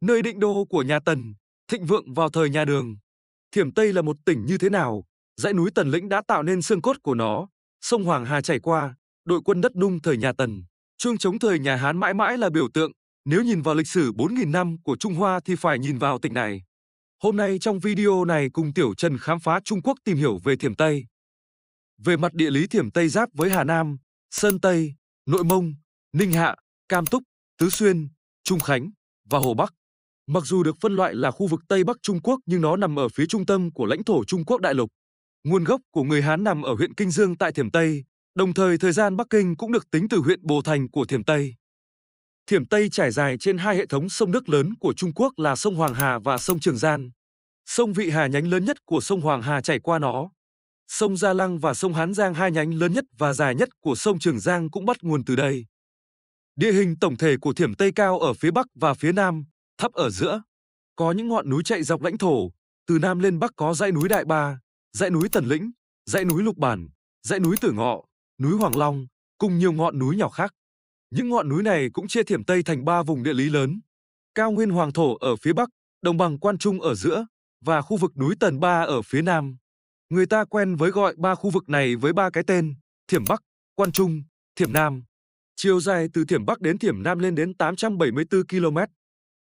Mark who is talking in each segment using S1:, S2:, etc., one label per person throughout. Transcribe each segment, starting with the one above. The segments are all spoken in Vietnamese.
S1: nơi định đô của nhà Tần, thịnh vượng vào thời nhà Đường. Thiểm Tây là một tỉnh như thế nào, dãy núi Tần Lĩnh đã tạo nên xương cốt của nó, sông Hoàng Hà chảy qua, đội quân đất Nung thời nhà Tần, chuông chống thời nhà Hán mãi mãi là biểu tượng, nếu nhìn vào lịch sử 4.000 năm của Trung Hoa thì phải nhìn vào tỉnh này. Hôm nay trong video này cùng Tiểu Trần khám phá Trung Quốc tìm hiểu về Thiểm Tây. Về mặt địa lý Thiểm Tây giáp với Hà Nam, Sơn Tây, Nội Mông, Ninh Hạ, Cam Túc, Tứ Xuyên, Trung Khánh và Hồ Bắc. Mặc dù được phân loại là khu vực Tây Bắc Trung Quốc nhưng nó nằm ở phía trung tâm của lãnh thổ Trung Quốc đại lục. Nguồn gốc của người Hán nằm ở huyện Kinh Dương tại Thiểm Tây, đồng thời thời gian Bắc Kinh cũng được tính từ huyện Bồ Thành của Thiểm Tây. Thiểm Tây trải dài trên hai hệ thống sông nước lớn của Trung Quốc là sông Hoàng Hà và sông Trường Gian. Sông Vị Hà nhánh lớn nhất của sông Hoàng Hà chảy qua nó. Sông Gia Lăng và sông Hán Giang hai nhánh lớn nhất và dài nhất của sông Trường Giang cũng bắt nguồn từ đây. Địa hình tổng thể của Thiểm Tây cao ở phía Bắc và phía Nam, thấp ở giữa. Có những ngọn núi chạy dọc lãnh thổ, từ Nam lên Bắc có dãy núi Đại Ba, dãy núi Tần Lĩnh, dãy núi Lục Bản, dãy núi Tử Ngọ, núi Hoàng Long, cùng nhiều ngọn núi nhỏ khác. Những ngọn núi này cũng chia thiểm Tây thành ba vùng địa lý lớn. Cao nguyên Hoàng Thổ ở phía Bắc, đồng bằng Quan Trung ở giữa và khu vực núi Tần Ba ở phía Nam. Người ta quen với gọi ba khu vực này với ba cái tên, Thiểm Bắc, Quan Trung, Thiểm Nam. Chiều dài từ Thiểm Bắc đến Thiểm Nam lên đến 874 km,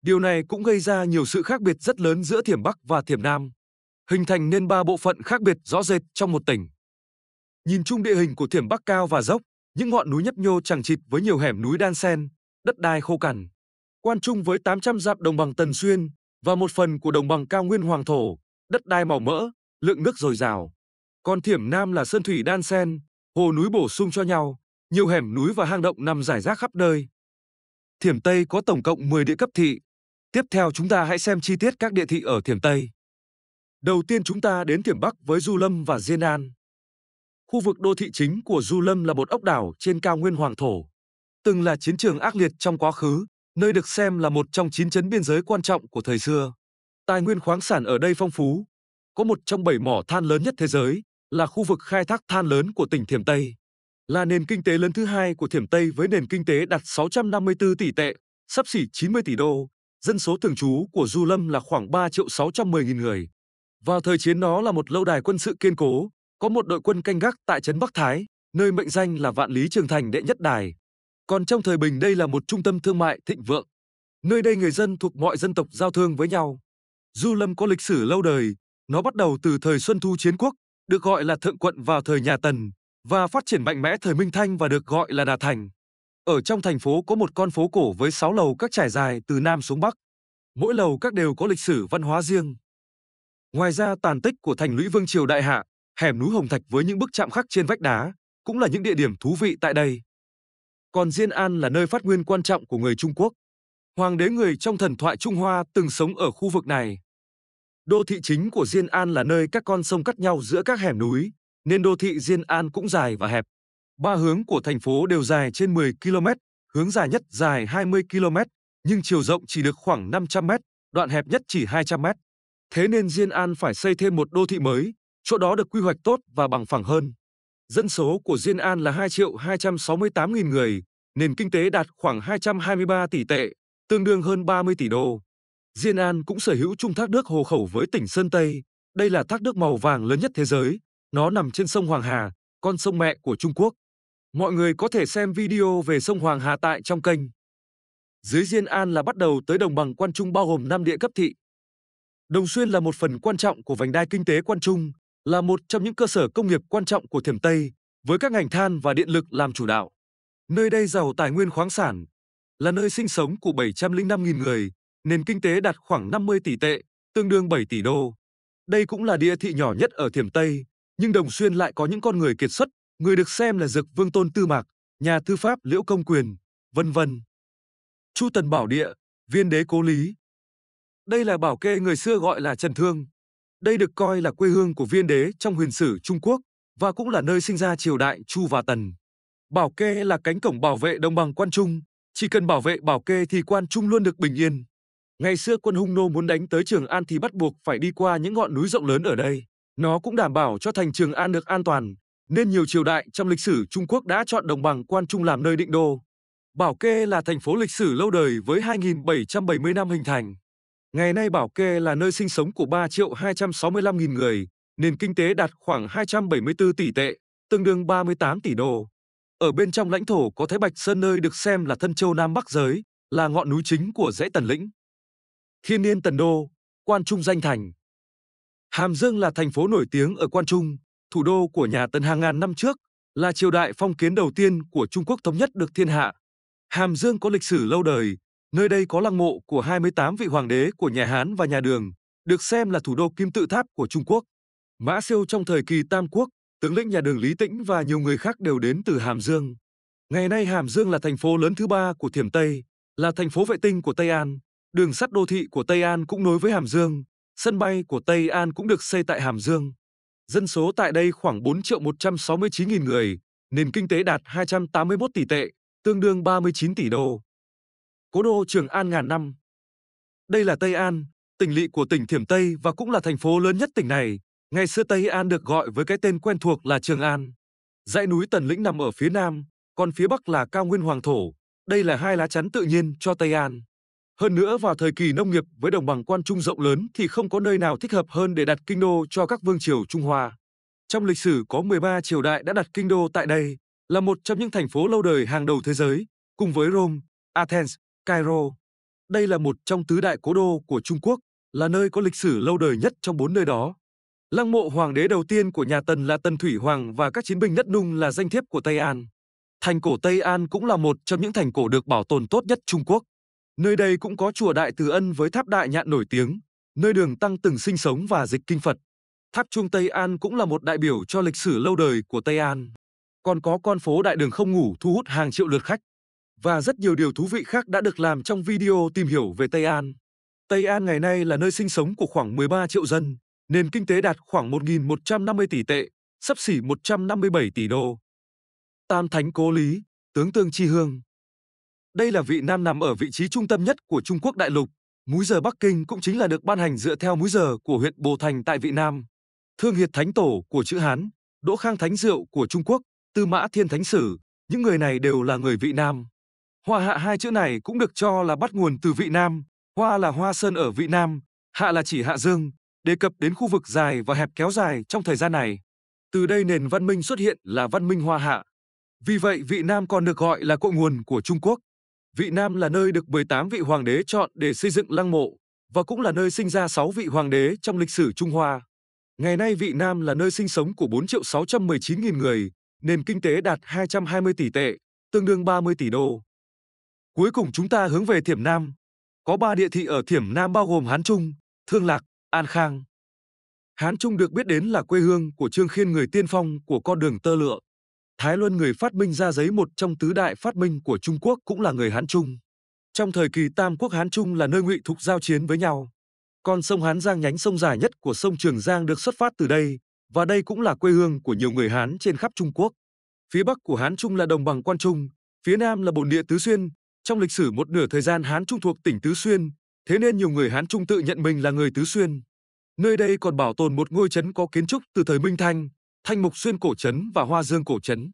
S1: Điều này cũng gây ra nhiều sự khác biệt rất lớn giữa Thiểm Bắc và Thiểm Nam, hình thành nên ba bộ phận khác biệt rõ rệt trong một tỉnh. Nhìn chung địa hình của Thiểm Bắc cao và dốc, những ngọn núi nhấp nhô chẳng chịt với nhiều hẻm núi đan xen, đất đai khô cằn. Quan trung với 800 dặm đồng bằng Tần Xuyên và một phần của đồng bằng cao nguyên Hoàng Thổ, đất đai màu mỡ, lượng nước dồi dào. Còn Thiểm Nam là sơn thủy đan xen, hồ núi bổ sung cho nhau, nhiều hẻm núi và hang động nằm rải rác khắp nơi. Thiểm Tây có tổng cộng 10 địa cấp thị, Tiếp theo chúng ta hãy xem chi tiết các địa thị ở Thiểm Tây. Đầu tiên chúng ta đến Thiểm Bắc với Du Lâm và Diên An. Khu vực đô thị chính của Du Lâm là một ốc đảo trên cao nguyên Hoàng Thổ, từng là chiến trường ác liệt trong quá khứ, nơi được xem là một trong chín chấn biên giới quan trọng của thời xưa. Tài nguyên khoáng sản ở đây phong phú, có một trong bảy mỏ than lớn nhất thế giới, là khu vực khai thác than lớn của tỉnh Thiểm Tây. Là nền kinh tế lớn thứ hai của Thiểm Tây với nền kinh tế đạt 654 tỷ tệ, sắp xỉ 90 tỷ đô, dân số thường trú của Du Lâm là khoảng 3 triệu 610 nghìn người. Vào thời chiến nó là một lâu đài quân sự kiên cố, có một đội quân canh gác tại trấn Bắc Thái, nơi mệnh danh là Vạn Lý Trường Thành đệ nhất đài. Còn trong thời bình đây là một trung tâm thương mại thịnh vượng. Nơi đây người dân thuộc mọi dân tộc giao thương với nhau. Du Lâm có lịch sử lâu đời, nó bắt đầu từ thời Xuân Thu Chiến Quốc, được gọi là Thượng Quận vào thời nhà Tần, và phát triển mạnh mẽ thời Minh Thanh và được gọi là Đà Thành. Ở trong thành phố có một con phố cổ với 6 lầu các trải dài từ Nam xuống Bắc. Mỗi lầu các đều có lịch sử văn hóa riêng. Ngoài ra tàn tích của thành lũy Vương Triều Đại Hạ, hẻm núi Hồng Thạch với những bức chạm khắc trên vách đá cũng là những địa điểm thú vị tại đây. Còn Diên An là nơi phát nguyên quan trọng của người Trung Quốc. Hoàng đế người trong thần thoại Trung Hoa từng sống ở khu vực này. Đô thị chính của Diên An là nơi các con sông cắt nhau giữa các hẻm núi, nên đô thị Diên An cũng dài và hẹp. Ba hướng của thành phố đều dài trên 10 km, hướng dài nhất dài 20 km, nhưng chiều rộng chỉ được khoảng 500 m, đoạn hẹp nhất chỉ 200 m. Thế nên Diên An phải xây thêm một đô thị mới, chỗ đó được quy hoạch tốt và bằng phẳng hơn. Dân số của Diên An là 2 triệu 268 nghìn người, nền kinh tế đạt khoảng 223 tỷ tệ, tương đương hơn 30 tỷ đô. Diên An cũng sở hữu chung thác nước hồ khẩu với tỉnh Sơn Tây. Đây là thác nước màu vàng lớn nhất thế giới. Nó nằm trên sông Hoàng Hà, con sông mẹ của Trung Quốc. Mọi người có thể xem video về sông Hoàng Hà tại trong kênh. Dưới Diên An là bắt đầu tới đồng bằng Quan Trung bao gồm 5 địa cấp thị. Đồng Xuyên là một phần quan trọng của vành đai kinh tế Quan Trung, là một trong những cơ sở công nghiệp quan trọng của Thiểm Tây, với các ngành than và điện lực làm chủ đạo. Nơi đây giàu tài nguyên khoáng sản, là nơi sinh sống của 705.000 người, nền kinh tế đạt khoảng 50 tỷ tệ, tương đương 7 tỷ đô. Đây cũng là địa thị nhỏ nhất ở Thiểm Tây, nhưng Đồng Xuyên lại có những con người kiệt xuất Người được xem là dực vương tôn Tư Mạc, nhà thư pháp Liễu Công Quyền, vân vân. Chu Tần Bảo Địa, viên đế cố lý. Đây là bảo kê người xưa gọi là Trần Thương. Đây được coi là quê hương của viên đế trong huyền sử Trung Quốc và cũng là nơi sinh ra triều đại Chu và Tần. Bảo kê là cánh cổng bảo vệ đồng bằng quan trung, chỉ cần bảo vệ bảo kê thì quan trung luôn được bình yên. Ngày xưa quân Hung Nô muốn đánh tới Trường An thì bắt buộc phải đi qua những ngọn núi rộng lớn ở đây. Nó cũng đảm bảo cho thành Trường An được an toàn, nên nhiều triều đại trong lịch sử Trung Quốc đã chọn đồng bằng Quan Trung làm nơi định đô. Bảo Kê là thành phố lịch sử lâu đời với 2.770 năm hình thành. Ngày nay Bảo Kê là nơi sinh sống của 3 triệu 265 000 người, nền kinh tế đạt khoảng 274 tỷ tệ, tương đương 38 tỷ đô. Ở bên trong lãnh thổ có Thái Bạch Sơn nơi được xem là thân châu Nam Bắc giới, là ngọn núi chính của dãy Tần Lĩnh. Thiên niên Tần Đô, Quan Trung danh thành. Hàm Dương là thành phố nổi tiếng ở Quan Trung, thủ đô của nhà Tần hàng ngàn năm trước, là triều đại phong kiến đầu tiên của Trung Quốc thống nhất được thiên hạ. Hàm Dương có lịch sử lâu đời, nơi đây có lăng mộ của 28 vị hoàng đế của nhà Hán và nhà Đường, được xem là thủ đô kim tự tháp của Trung Quốc. Mã Siêu trong thời kỳ Tam Quốc, tướng lĩnh nhà Đường Lý Tĩnh và nhiều người khác đều đến từ Hàm Dương. Ngày nay Hàm Dương là thành phố lớn thứ ba của Thiểm Tây, là thành phố vệ tinh của Tây An. Đường sắt đô thị của Tây An cũng nối với Hàm Dương, sân bay của Tây An cũng được xây tại Hàm Dương. Dân số tại đây khoảng 4 triệu 169 nghìn người, nền kinh tế đạt 281 tỷ tệ, tương đương 39 tỷ đô. Cố đô Trường An ngàn năm. Đây là Tây An, tỉnh lỵ của tỉnh Thiểm Tây và cũng là thành phố lớn nhất tỉnh này. Ngày xưa Tây An được gọi với cái tên quen thuộc là Trường An. Dãy núi Tần Lĩnh nằm ở phía nam, còn phía bắc là cao nguyên Hoàng Thổ. Đây là hai lá chắn tự nhiên cho Tây An. Hơn nữa vào thời kỳ nông nghiệp với đồng bằng quan trung rộng lớn thì không có nơi nào thích hợp hơn để đặt kinh đô cho các vương triều Trung Hoa. Trong lịch sử có 13 triều đại đã đặt kinh đô tại đây, là một trong những thành phố lâu đời hàng đầu thế giới, cùng với Rome, Athens, Cairo. Đây là một trong tứ đại cố đô của Trung Quốc, là nơi có lịch sử lâu đời nhất trong bốn nơi đó. Lăng mộ hoàng đế đầu tiên của nhà Tần là Tần Thủy Hoàng và các chiến binh nhất Nung là danh thiếp của Tây An. Thành cổ Tây An cũng là một trong những thành cổ được bảo tồn tốt nhất Trung Quốc. Nơi đây cũng có chùa Đại Từ Ân với tháp Đại Nhạn nổi tiếng, nơi Đường Tăng từng sinh sống và dịch kinh Phật. Tháp Chuông Tây An cũng là một đại biểu cho lịch sử lâu đời của Tây An. Còn có con phố Đại Đường không ngủ thu hút hàng triệu lượt khách. Và rất nhiều điều thú vị khác đã được làm trong video tìm hiểu về Tây An. Tây An ngày nay là nơi sinh sống của khoảng 13 triệu dân, nền kinh tế đạt khoảng 1.150 tỷ tệ, sắp xỉ 157 tỷ đô. Tam Thánh Cố Lý, Tướng Tương Chi Hương đây là vị Nam nằm ở vị trí trung tâm nhất của Trung Quốc đại lục. Múi giờ Bắc Kinh cũng chính là được ban hành dựa theo múi giờ của huyện Bồ Thành tại Vị Nam. Thương Hiệt Thánh Tổ của chữ Hán, Đỗ Khang Thánh Diệu của Trung Quốc, Tư Mã Thiên Thánh Sử, những người này đều là người Vị Nam. Hoa hạ hai chữ này cũng được cho là bắt nguồn từ Vị Nam, hoa là hoa sơn ở Vị Nam, hạ là chỉ hạ dương, đề cập đến khu vực dài và hẹp kéo dài trong thời gian này. Từ đây nền văn minh xuất hiện là văn minh hoa hạ. Vì vậy Vị Nam còn được gọi là cội nguồn của Trung Quốc. Vị Nam là nơi được 18 vị hoàng đế chọn để xây dựng lăng mộ và cũng là nơi sinh ra 6 vị hoàng đế trong lịch sử Trung Hoa. Ngày nay Vị Nam là nơi sinh sống của 4 triệu 619 nghìn người, nền kinh tế đạt 220 tỷ tệ, tương đương 30 tỷ đô. Cuối cùng chúng ta hướng về Thiểm Nam. Có 3 địa thị ở Thiểm Nam bao gồm Hán Trung, Thương Lạc, An Khang. Hán Trung được biết đến là quê hương của Trương Khiên người tiên phong của con đường tơ lụa. Thái Luân người phát minh ra giấy một trong tứ đại phát minh của Trung Quốc cũng là người Hán Trung. Trong thời kỳ Tam Quốc Hán Trung là nơi ngụy thục giao chiến với nhau. Con sông Hán Giang nhánh sông dài nhất của sông Trường Giang được xuất phát từ đây, và đây cũng là quê hương của nhiều người Hán trên khắp Trung Quốc. Phía bắc của Hán Trung là đồng bằng Quan Trung, phía nam là bồn địa Tứ Xuyên. Trong lịch sử một nửa thời gian Hán Trung thuộc tỉnh Tứ Xuyên, thế nên nhiều người Hán Trung tự nhận mình là người Tứ Xuyên. Nơi đây còn bảo tồn một ngôi trấn có kiến trúc từ thời Minh Thanh, Thanh Mục Xuyên cổ trấn và Hoa Dương cổ trấn.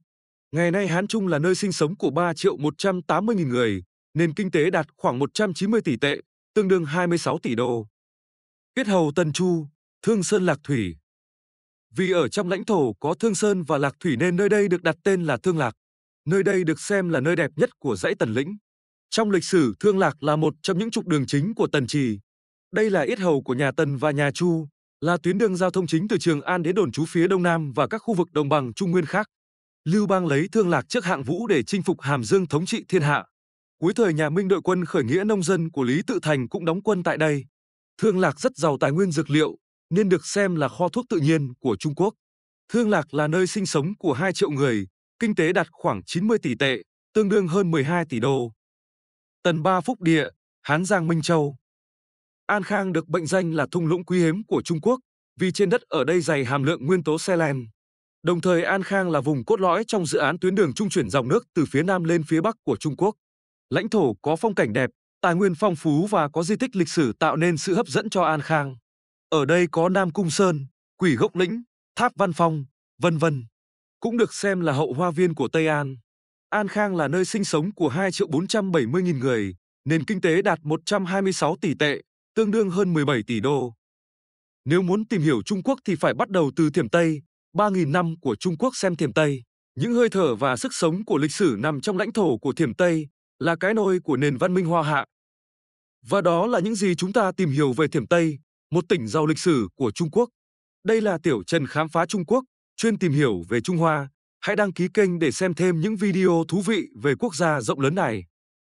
S1: Ngày nay Hán Trung là nơi sinh sống của 3 triệu 180 nghìn người, nền kinh tế đạt khoảng 190 tỷ tệ, tương đương 26 tỷ đô. Kết hầu Tần Chu, Thương Sơn Lạc Thủy. Vì ở trong lãnh thổ có Thương Sơn và Lạc Thủy nên nơi đây được đặt tên là Thương Lạc. Nơi đây được xem là nơi đẹp nhất của dãy Tần Lĩnh. Trong lịch sử, Thương Lạc là một trong những trục đường chính của Tần Trì. Đây là yết hầu của nhà Tần và nhà Chu, là tuyến đường giao thông chính từ Trường An đến đồn trú phía Đông Nam và các khu vực đồng bằng Trung Nguyên khác. Lưu Bang lấy Thương Lạc trước Hạng Vũ để chinh phục Hàm Dương thống trị thiên hạ. Cuối thời nhà Minh đội quân khởi nghĩa nông dân của Lý Tự Thành cũng đóng quân tại đây. Thương Lạc rất giàu tài nguyên dược liệu, nên được xem là kho thuốc tự nhiên của Trung Quốc. Thương Lạc là nơi sinh sống của 2 triệu người, kinh tế đạt khoảng 90 tỷ tệ, tương đương hơn 12 tỷ đô. Tần Ba Phúc Địa, Hán Giang Minh Châu An Khang được bệnh danh là thung lũng quý hiếm của Trung Quốc vì trên đất ở đây dày hàm lượng nguyên tố selen. Đồng thời An Khang là vùng cốt lõi trong dự án tuyến đường trung chuyển dòng nước từ phía Nam lên phía Bắc của Trung Quốc. Lãnh thổ có phong cảnh đẹp, tài nguyên phong phú và có di tích lịch sử tạo nên sự hấp dẫn cho An Khang. Ở đây có Nam Cung Sơn, Quỷ Gốc Lĩnh, Tháp Văn Phong, vân vân. Cũng được xem là hậu hoa viên của Tây An. An Khang là nơi sinh sống của 2 triệu 470 nghìn người, nền kinh tế đạt 126 tỷ tệ, tương đương hơn 17 tỷ đô. Nếu muốn tìm hiểu Trung Quốc thì phải bắt đầu từ Thiểm Tây, 3.000 năm của Trung Quốc xem Thiểm Tây. Những hơi thở và sức sống của lịch sử nằm trong lãnh thổ của Thiểm Tây là cái nôi của nền văn minh Hoa Hạ. Và đó là những gì chúng ta tìm hiểu về Thiểm Tây, một tỉnh giàu lịch sử của Trung Quốc. Đây là Tiểu Trần Khám phá Trung Quốc, chuyên tìm hiểu về Trung Hoa. Hãy đăng ký kênh để xem thêm những video thú vị về quốc gia rộng lớn này.